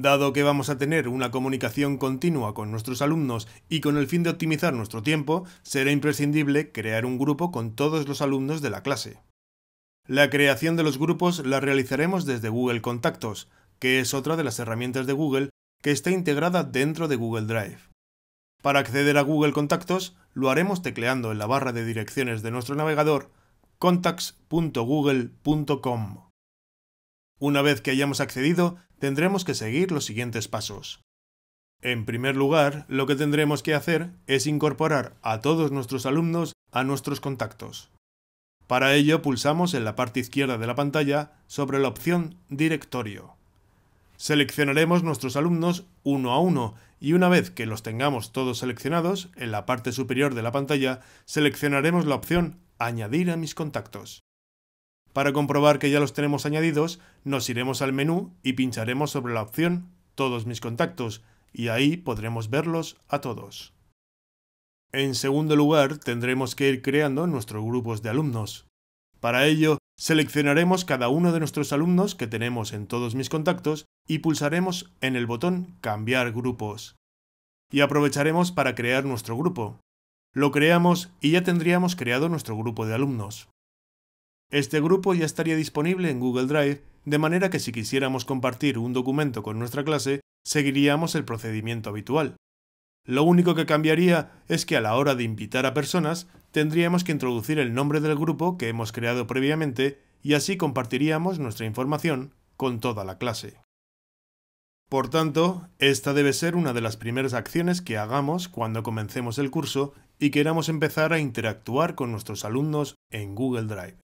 Dado que vamos a tener una comunicación continua con nuestros alumnos y con el fin de optimizar nuestro tiempo, será imprescindible crear un grupo con todos los alumnos de la clase. La creación de los grupos la realizaremos desde Google Contactos, que es otra de las herramientas de Google que está integrada dentro de Google Drive. Para acceder a Google Contactos, lo haremos tecleando en la barra de direcciones de nuestro navegador contacts.google.com. Una vez que hayamos accedido, tendremos que seguir los siguientes pasos. En primer lugar, lo que tendremos que hacer es incorporar a todos nuestros alumnos a nuestros contactos. Para ello pulsamos en la parte izquierda de la pantalla sobre la opción Directorio. Seleccionaremos nuestros alumnos uno a uno y una vez que los tengamos todos seleccionados, en la parte superior de la pantalla seleccionaremos la opción Añadir a mis contactos. Para comprobar que ya los tenemos añadidos, nos iremos al menú y pincharemos sobre la opción Todos mis contactos, y ahí podremos verlos a todos. En segundo lugar, tendremos que ir creando nuestros grupos de alumnos. Para ello, seleccionaremos cada uno de nuestros alumnos que tenemos en todos mis contactos y pulsaremos en el botón Cambiar grupos. Y aprovecharemos para crear nuestro grupo. Lo creamos y ya tendríamos creado nuestro grupo de alumnos. Este grupo ya estaría disponible en Google Drive, de manera que si quisiéramos compartir un documento con nuestra clase, seguiríamos el procedimiento habitual. Lo único que cambiaría es que a la hora de invitar a personas, tendríamos que introducir el nombre del grupo que hemos creado previamente y así compartiríamos nuestra información con toda la clase. Por tanto, esta debe ser una de las primeras acciones que hagamos cuando comencemos el curso y queramos empezar a interactuar con nuestros alumnos en Google Drive.